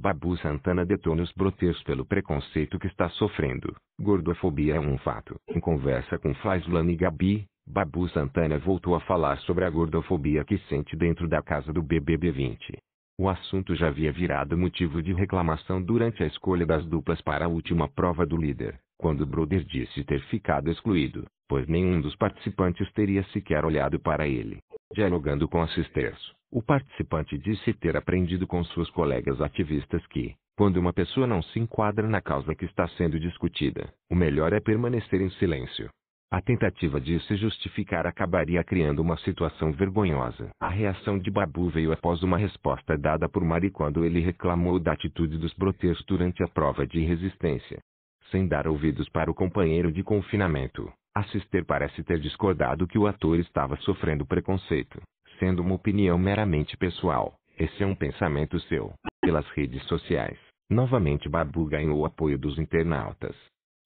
Babu Santana detona os broteiros pelo preconceito que está sofrendo. Gordofobia é um fato. Em conversa com Flaslan e Gabi, Babu Santana voltou a falar sobre a gordofobia que sente dentro da casa do BBB 20. O assunto já havia virado motivo de reclamação durante a escolha das duplas para a última prova do líder, quando o Brother disse ter ficado excluído, pois nenhum dos participantes teria sequer olhado para ele. Dialogando com Assisters, o participante disse ter aprendido com suas colegas ativistas que, quando uma pessoa não se enquadra na causa que está sendo discutida, o melhor é permanecer em silêncio. A tentativa de se justificar acabaria criando uma situação vergonhosa. A reação de Babu veio após uma resposta dada por Mari quando ele reclamou da atitude dos broteiros durante a prova de resistência. Sem dar ouvidos para o companheiro de confinamento, Assister parece ter discordado que o ator estava sofrendo preconceito, sendo uma opinião meramente pessoal. Esse é um pensamento seu. Pelas redes sociais, novamente Babu ganhou o apoio dos internautas.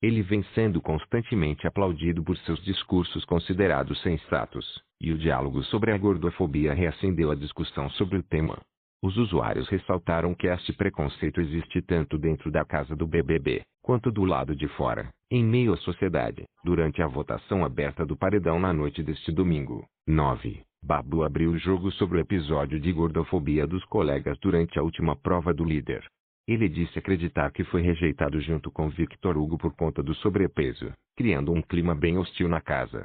Ele vem sendo constantemente aplaudido por seus discursos considerados sensatos, e o diálogo sobre a gordofobia reacendeu a discussão sobre o tema. Os usuários ressaltaram que este preconceito existe tanto dentro da casa do BBB, quanto do lado de fora, em meio à sociedade. Durante a votação aberta do paredão na noite deste domingo, 9, Babu abriu o jogo sobre o episódio de gordofobia dos colegas durante a última prova do líder. Ele disse acreditar que foi rejeitado junto com Victor Hugo por conta do sobrepeso, criando um clima bem hostil na casa.